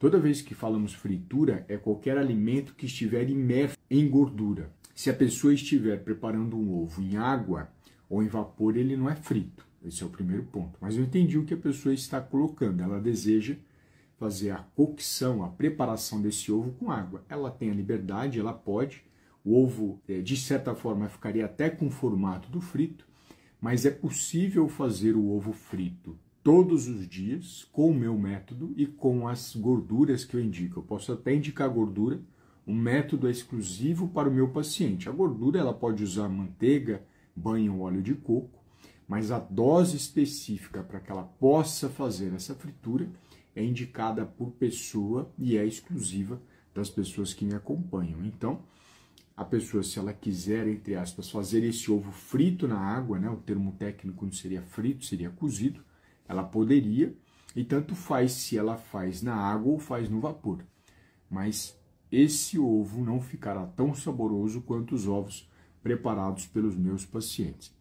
Toda vez que falamos fritura, é qualquer alimento que estiver imerso em gordura. Se a pessoa estiver preparando um ovo em água ou em vapor, ele não é frito. Esse é o primeiro ponto. Mas eu entendi o que a pessoa está colocando. Ela deseja fazer a cocção, a preparação desse ovo com água. Ela tem a liberdade, ela pode. O ovo, eh, de certa forma, ficaria até com o formato do frito, mas é possível fazer o ovo frito todos os dias com o meu método e com as gorduras que eu indico. Eu posso até indicar gordura, o método é exclusivo para o meu paciente. A gordura ela pode usar manteiga, banho ou óleo de coco, mas a dose específica para que ela possa fazer essa fritura é indicada por pessoa e é exclusiva das pessoas que me acompanham. Então, a pessoa, se ela quiser, entre aspas, fazer esse ovo frito na água, né, o termo técnico não seria frito, seria cozido, ela poderia, e tanto faz se ela faz na água ou faz no vapor. Mas esse ovo não ficará tão saboroso quanto os ovos preparados pelos meus pacientes.